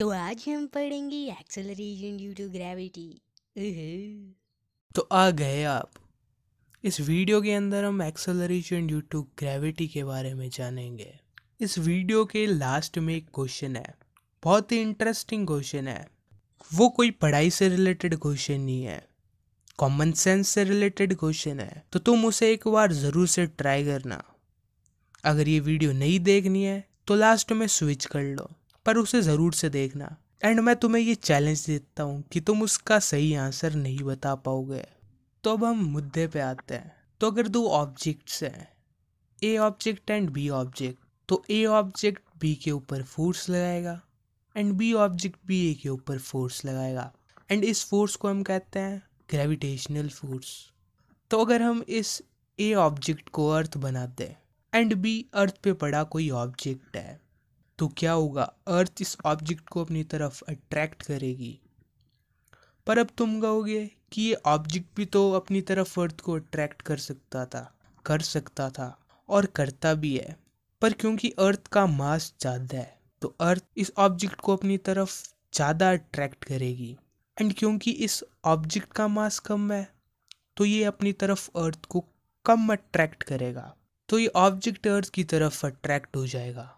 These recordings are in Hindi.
तो आज हम पढ़ेंगे एक्सेलरेशन ड्यू टू ग्रेविटी तो आ गए आप इस वीडियो के अंदर हम एक्सेलरेशन ड्यू टू ग्रेविटी के बारे में जानेंगे इस वीडियो के लास्ट में एक क्वेश्चन है बहुत ही इंटरेस्टिंग क्वेश्चन है वो कोई पढ़ाई से रिलेटेड क्वेश्चन नहीं है कॉमन सेंस से रिलेटेड क्वेश्चन है तो तुम उसे एक बार ज़रूर से ट्राई करना अगर ये वीडियो नहीं देखनी है तो लास्ट में स्विच कर लो पर उसे ज़रूर से देखना एंड मैं तुम्हें ये चैलेंज देता हूँ कि तुम उसका सही आंसर नहीं बता पाओगे तो अब हम मुद्दे पे आते हैं तो अगर दो ऑब्जेक्ट्स हैं A object and B object तो ए ऑब्जेक्ट बी के ऊपर फोर्स लगाएगा and B object B A के ऊपर फोर्स लगाएगा एंड इस फोर्स को हम कहते हैं ग्रेविटेशनल फोर्स तो अगर हम इस ए ऑब्जेक्ट को अर्थ बनाते हैं एंड बी अर्थ पे पड़ा कोई ऑब्जेक्ट है तो क्या होगा अर्थ इस ऑब्जेक्ट को अपनी तरफ अट्रैक्ट करेगी पर अब तुम कहोगे कि ये ऑब्जेक्ट भी तो अपनी तरफ अर्थ को अट्रैक्ट कर सकता था कर सकता था और करता भी है पर क्योंकि अर्थ का मास ज़्यादा है तो अर्थ इस ऑब्जेक्ट को अपनी तरफ ज़्यादा अट्रैक्ट करेगी एंड क्योंकि इस ऑब्जेक्ट का मास कम है तो ये अपनी तरफ अर्थ को कम अट्रैक्ट करेगा तो ये ऑब्जेक्ट अर्थ की तरफ अट्रैक्ट हो जाएगा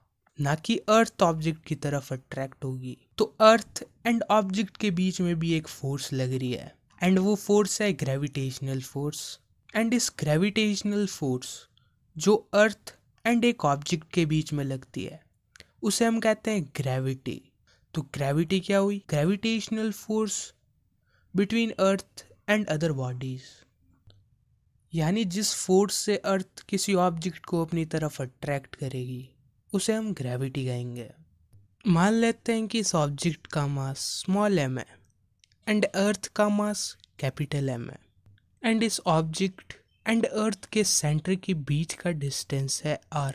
ना कि अर्थ ऑब्जेक्ट की तरफ अट्रैक्ट होगी तो अर्थ एंड ऑब्जेक्ट के बीच में भी एक फोर्स लग रही है एंड वो फोर्स है ग्रेविटेशनल फोर्स एंड इस ग्रेविटेशनल फोर्स जो अर्थ एंड एक ऑब्जेक्ट के बीच में लगती है उसे हम कहते हैं ग्रेविटी तो ग्रेविटी क्या हुई gravitational force between earth and other bodies यानी जिस फोर्स से अर्थ किसी ऑब्जेक्ट को अपनी तरफ अट्रैक्ट करेगी उसे हम ग्रेविटी कहेंगे मान लेते हैं कि इस ऑब्जेक्ट का मास स्मॉल एम है एंड अर्थ का मास कैपिटल एम है एंड इस ऑब्जेक्ट एंड अर्थ के सेंटर के बीच का डिस्टेंस है आर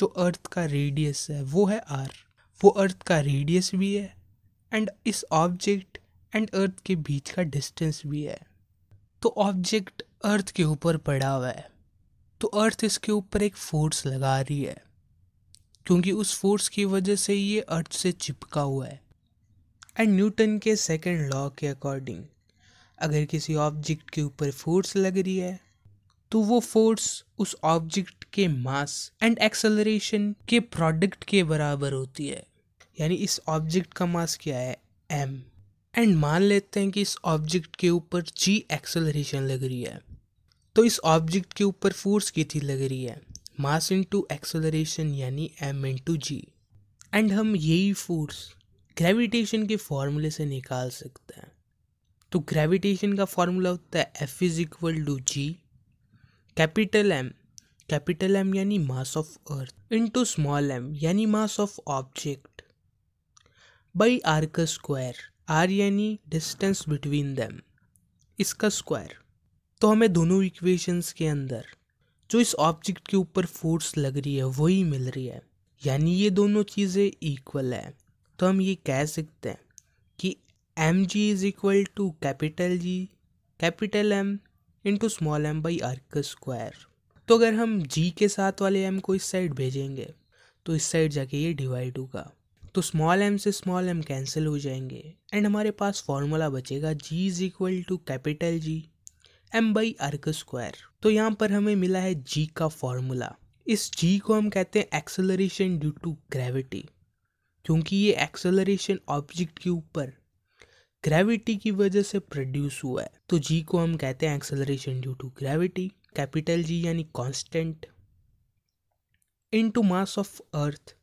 जो अर्थ का रेडियस है वो है आर वो अर्थ का रेडियस भी है एंड इस ऑब्जेक्ट एंड अर्थ के बीच का डिस्टेंस भी है तो ऑब्जेक्ट अर्थ के ऊपर पड़ा हुआ है तो अर्थ इसके ऊपर एक फोर्स लगा रही है क्योंकि उस फोर्स की वजह से ये अर्थ से चिपका हुआ है एंड न्यूटन के सेकेंड लॉ के अकॉर्डिंग अगर किसी ऑब्जेक्ट के ऊपर फोर्स लग रही है तो वो फोर्स उस ऑब्जेक्ट के मास एंड एक्सेलरेशन के प्रोडक्ट के बराबर होती है यानी इस ऑब्जेक्ट का मास क्या है एम एंड मान लेते हैं कि इस ऑब्जेक्ट के ऊपर जी एक्सेलरेशन लग रही है तो इस ऑब्जेक्ट के ऊपर फोर्स कितनी लग रही है मास इंटू एक्सेलरेशन यानी एम इंटू जी एंड हम यही फोर्स ग्रेविटेशन के फॉर्मूले से निकाल सकते हैं तो ग्रेविटेशन का फॉर्मूला होता है F is equal to G capital M capital M यानी mass of earth into small M यानी mass of object by R का स्क्वायर आर यानी डिस्टेंस बिटवीन दैम इसका स्क्वायर तो हमें दोनों इक्वेशंस के अंदर जो इस ऑब्जेक्ट के ऊपर फोर्स लग रही है वही मिल रही है यानी ये दोनों चीज़ें इक्वल है तो हम ये कह सकते हैं कि M G is equal to capital G capital M into small M by R का स्क्वायर तो अगर हम जी के साथ वाले एम को इस साइड भेजेंगे तो इस साइड जाके ये डिवाइड होगा तो स्मॉल एम से स्मॉल एम कैंसिल हो जाएंगे एंड हमारे पास फॉर्मूला बचेगा G is equal to capital G M by का स्क्वायर तो यहाँ पर हमें मिला है जी का फॉर्मूला इस जी को हम कहते हैं एक्सेलरेशन ड्यू टू ग्रेविटी क्योंकि ये एक्सेलरेशन ऑब्जेक्ट के ऊपर ग्रेविटी की वजह से प्रोड्यूस हुआ है तो जी को हम कहते हैं acceleration due to gravity capital G यानी into mass of earth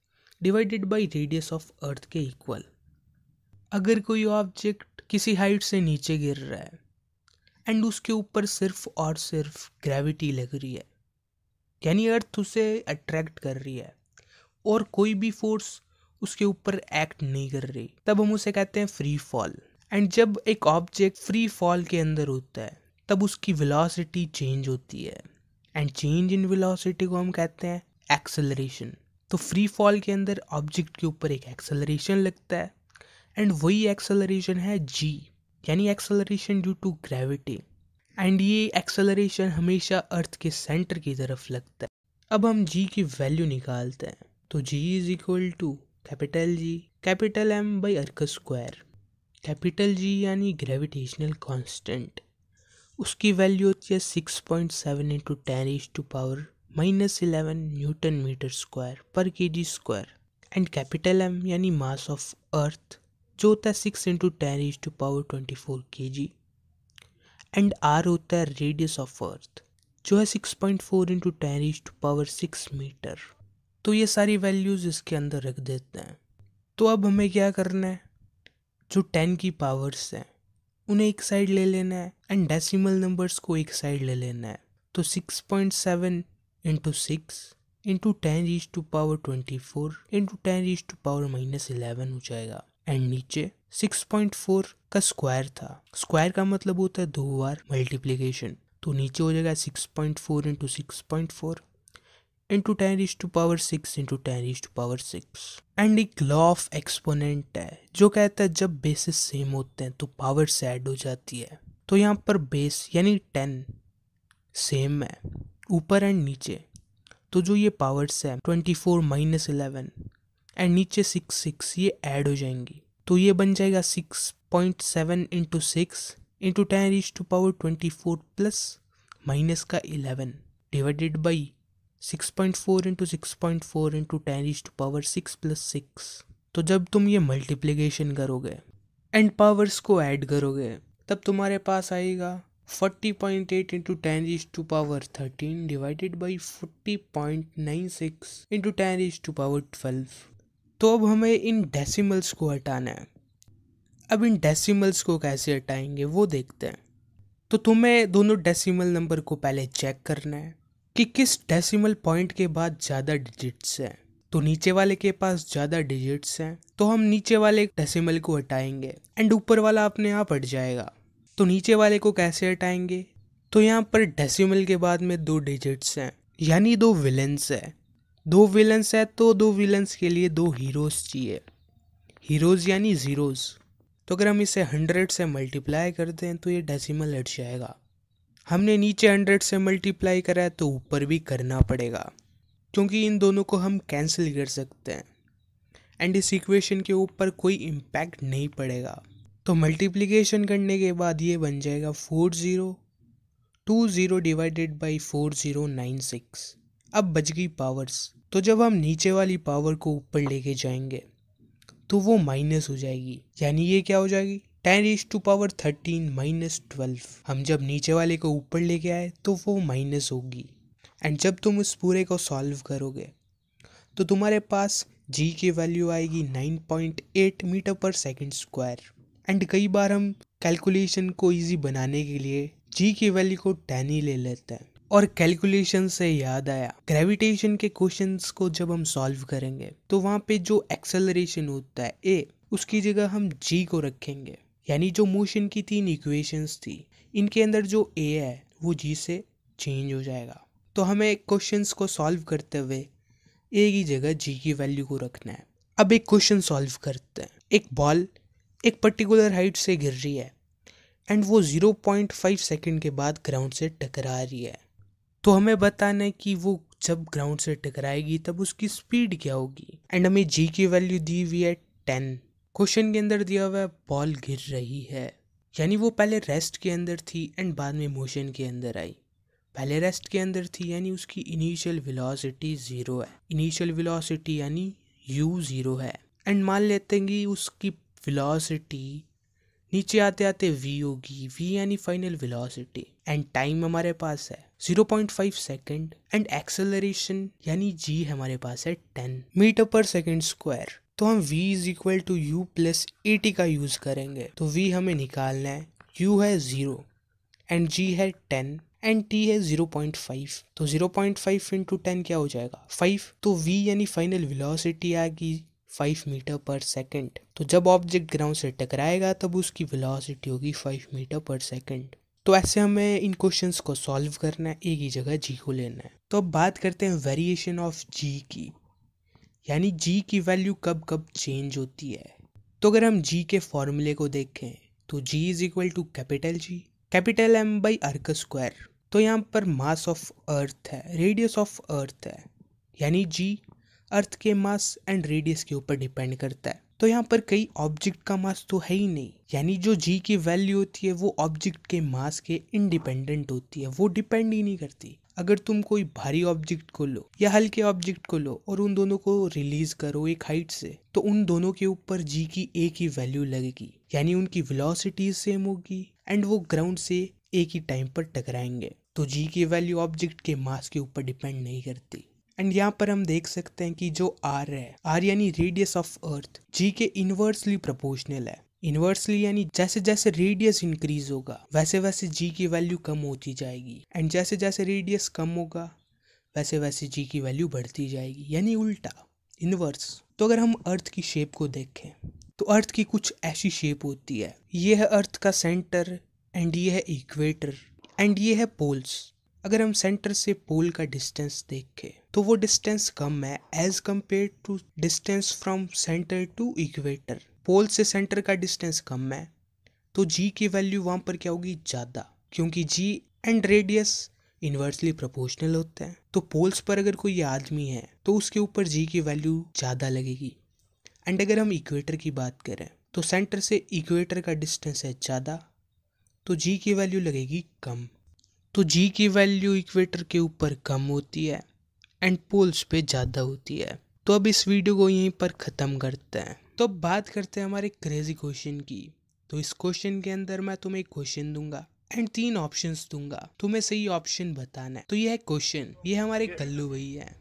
divided by radius of earth के इक्वल अगर कोई ऑब्जेक्ट किसी हाइट से नीचे गिर रहा है एंड उसके ऊपर सिर्फ और सिर्फ ग्रेविटी लग रही है यानी अर्थ उसे अट्रैक्ट कर रही है और कोई भी फोर्स उसके ऊपर एक्ट नहीं कर रही तब हम उसे कहते हैं फ्री फॉल एंड जब एक ऑब्जेक्ट फ्री फॉल के अंदर होता है तब उसकी वेलोसिटी चेंज होती है एंड चेंज इन वेलोसिटी को हम कहते हैं एक्सेलरेशन तो फ्री फॉल के अंदर ऑब्जेक्ट के ऊपर एक एक्सेलरेशन लगता है एंड वही एक्सेलरेशन है जी यानी acceleration due to gravity and ये एक्सेलरेशन हमेशा अर्थ के सेंटर की तरफ लगता है अब हम जी की वैल्यू निकालते हैं तो जी is equal to capital G capital M by अर्क स्क्वायर कैपिटल जी यानी ग्रेविटेशनल कांस्टेंट उसकी वैल्यू होती है six point seven into ten is to power minus eleven newton metre square per K G square and capital M यानी मास ऑफ अर्थ जो होता है six into ten is to power twenty four K G and are होता है रेडियस ऑफ अर्थ जो है six point four into ten is to power six metre तो ये सारी वैल्यूज़ इसके अंदर रख देते हैं तो अब हमें क्या करना है जो टेन की पावर्स हैं उन्हें एक साइड ले लेना है एंड डेसिमल नंबर्स को एक साइड ले लेना है तो six point seven into six into ten raise to power twenty four into ten raise to power minus eleven हो जाएगा एंड नीचे सिक्स पॉइंट फोर का स्क्वायर था स्क्वायर का मतलब होता है दो बार मल्टीप्लीकेशन तो नीचे हो जाएगा six point four into six point four into ten raise to power six into ten raise to power six and एक लॉ ऑफ एक्सपोनेंट है जो कहता है जब बेसिस सेम होते हैं तो पावर से ऐड हो जाती है तो यहाँ पर बेस यानी टेन सेम है ऊपर एंड नीचे तो जो ये पावर्स है twenty four minus eleven and नीचे सिक्स सिक्स ये ऐड हो जाएंगी तो ये बन जाएगा six point seven into six into ten raise to power twenty four plus minus का eleven divided by six point four into six point four into ten raise to power six plus six तो जब तुम ये मल्टीप्लीकेशन करोगे एंड पावर्स को ऐड करोगे तब तुम्हारे पास आएगा forty point eight into ten is to power thirteen divided by forty point nine six into ten is to power twelve तो अब हमें इन डेसिमल्स को हटाना है अब इन डेसिमल्स को कैसे हटाएंगे वो देखते हैं तो तुम्हें दोनों डेसिमल नंबर को पहले चेक करना है कि किस डेसिमल पॉइंट के बाद ज़्यादा डिजिट्स हैं तो नीचे वाले के पास ज़्यादा डिजिट्स हैं तो हम नीचे वाले डेसिमल को हटाएंगे एंड ऊपर वाला अपने आप हट जाएगा तो नीचे वाले को कैसे हटाएंगे तो यहाँ पर डेसिमल के बाद में दो डिजिट्स हैं यानी दो विलन्स है दो विलन्स है तो दो विलन्स के लिए दो हीरोज़ चाहिए हीरोज़ यानी ज़ीरोज़ तो अगर हम इसे हंड्रेड से मल्टीप्लाई करते हैं तो ये डेसिमल हट जाएगा हमने नीचे हंड्रेड से मल्टीप्लाई करा है तो ऊपर भी करना पड़ेगा क्योंकि इन दोनों को हम कैंसिल कर सकते हैं एंड इस इक्वेशन के ऊपर कोई इम्पैक्ट नहीं पड़ेगा तो मल्टीप्लिकेशन करने के बाद ये बन जाएगा four zero two zero divided by four zero nine six अब बच गई पावर्स तो जब हम नीचे वाली पावर को ऊपर लेके जाएंगे तो वो माइनस हो जाएगी यानी ये क्या हो जाएगी ten is to power thirteen minus twelve हम जब नीचे वाले को ऊपर लेके आए तो वो माइनस होगी एंड जब तुम उस पूरे को सॉल्व करोगे तो तुम्हारे पास जी की वैल्यू आएगी nine point eight metre per second square and कई बार हम कैलकुलेशन को इजी बनाने के लिए जी की वैल्यू को टेन ही ले लेते हैं और कैलकुलेशन से याद आया ग्रेविटेशन के क्वेश्चंस को जब हम सॉल्व करेंगे तो वहाँ पे जो एक्सेलरेशन होता है ए उसकी जगह हम जी को रखेंगे यानी जो मोशन की तीन इक्वेशंस थी इनके अंदर जो ए है वो जी से चेंज हो जाएगा तो हमें क्वेश्चंस को सॉल्व करते हुए ए की जगह जी की वैल्यू को रखना है अब एक क्वेश्चन सॉल्व करते हैं एक बॉल एक पर्टिकुलर हाइट से गिर रही है एंड वो 0.5 सेकेंड के बाद ग्राउंड से टकरा रही है तो हमें बताना है कि वो जब ग्राउंड से टकराएगी तब उसकी स्पीड क्या होगी एंड हमें जी की वैल्यू दी हुई है टेन क्वेश्चन के अंदर दिया हुआ है बॉल गिर रही है यानी वो पहले रेस्ट के अंदर थी एंड बाद में मोशन के अंदर आई पहले रेस्ट के अंदर थी यानी उसकी इनिशियल वेलोसिटी ज़ीरो है इनिशियल वेलोसिटी यानी यू ज़ीरो है एंड मान लेते हैं कि उसकी वेलोसिटी नीचे आते आते वी होगी वी यानी फाइनल वेलोसिटी एंड टाइम हमारे पास है 0.5 सेकंड एंड एक्सेलरेशन यानी जी हमारे पास है 10 मीटर पर सेकंड स्क्वायर तो हम v is equal to u plus a t का यूज करेंगे तो v हमें निकालना है u है जीरो एंड g है टेन एंड t है जीरो पॉइंट फाइव तो zero point five into ten क्या हो जाएगा फाइव तो v यानी फाइनल वेलोसिटी आ गई फाइव मीटर पर सेकेंड तो जब ऑब्जेक्ट ग्राउंड से टकराएगा तब उसकी वेलोसिटी होगी फाइव मीटर पर सेकेंड तो ऐसे हमें इन क्वेश्चन को सॉल्व करना है एक ही जगह जी को लेना है तो अब बात करते हैं वेरिएशन ऑफ जी की यानी जी की वैल्यू कब कब चेंज होती है तो अगर हम जी के फॉर्मूले को देखें तो जी is equal to capital G capital M by अर्क स्क्वायर तो यहाँ पर मास ऑफ अर्थ है रेडियस ऑफ अर्थ है यानी जी अर्थ के मास एंड रेडियस के ऊपर डिपेंड करता है तो यहाँ पर कई ऑब्जेक्ट का मास तो है ही नहीं यानी जो जी की वैल्यू होती है वो ऑब्जेक्ट के मास के इंडिपेंडेंट होती है वो डिपेंड ही नहीं करती अगर तुम कोई भारी ऑब्जेक्ट को लो या हल्के ऑब्जेक्ट को लो और उन दोनों को रिलीज करो एक हाइट से तो उन दोनों के ऊपर जी की एक ही वैल्यू लगेगी यानी उनकी वेलोसिटी सेम होगी एंड वो ग्राउंड से एक ही टाइम पर टकराएंगे तो जी की वैल्यू ऑब्जेक्ट के मास के ऊपर डिपेंड नहीं करती एंड यहाँ पर हम देख सकते हैं कि जो आर है आर यानी रेडियस ऑफ अर्थ जी के इनवर्सली प्रपोर्शनल है इनवर्सली यानी जैसे जैसे रेडियस इंक्रीज होगा वैसे वैसे जी की वैल्यू कम होती जाएगी एंड जैसे जैसे रेडियस कम होगा वैसे वैसे जी की वैल्यू बढ़ती जाएगी यानी उल्टा इनवर्स तो अगर हम अर्थ की शेप को देखें तो अर्थ की कुछ ऐसी शेप होती है ये है अर्थ का सेंटर एंड ये है इक्वेटर एंड ये है पोल्स अगर हम सेंटर से पोल का डिस्टेंस देखें तो वो डिस्टेंस कम है as compare to distance from centre to equator pole से सेंटर का डिस्टेंस कम है तो जी की वैल्यू वहां पर क्या होगी ज़्यादा क्योंकि g and radius inversely proportional होते हैं तो पोल्स पर अगर कोई आदमी है तो उसके ऊपर जी की वैल्यू ज़्यादा लगेगी एंड अगर हम इक्वेटर की बात करें तो सेंटर से इक्वेटर का डिस्टेंस है ज़्यादा तो जी की वैल्यू लगेगी कम तो जी की वैल्यू इक्वेटर के ऊपर कम होती है एंड पोल्स पे ज़्यादा होती है तो अब इस वीडियो को यहीं पर ख़त्म करते हैं तो अब बात करते हैं हमारे क्रेजी क्वेश्चन की तो इस क्वेश्चन के अंदर मैं तुम्हें एक क्वेश्चन दूंगा एंड तीन ऑप्शंस दूंगा तुम्हें सही ऑप्शन बताना है तो यह है क्वेश्चन ये हमारे कल्लू भैया है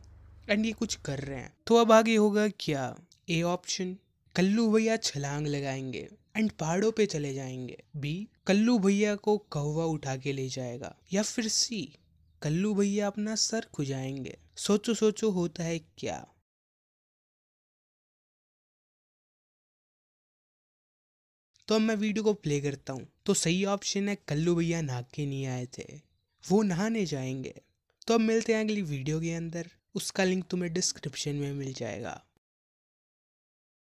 एंड ये कुछ कर रहे हैं तो अब आगे होगा क्या ए ऑप्शन कल्लू भैया छलांग लगाएंगे एंड पहाड़ों पे चले जाएंगे बी कल्लू भैया को कौवा उठा के ले जाएगा या फिर सी कल्लू भैया अपना सर खुजाएंगे सोचो सोचो होता है क्या तो अब मैं वीडियो को प्ले करता हूँ तो सही ऑप्शन है कल्लू भैया नहा के नहीं आए थे वो नहाने जाएंगे तो अब मिलते हैं अगली वीडियो के अंदर उसका लिंक तुम्हें डिस्क्रिप्शन में मिल जाएगा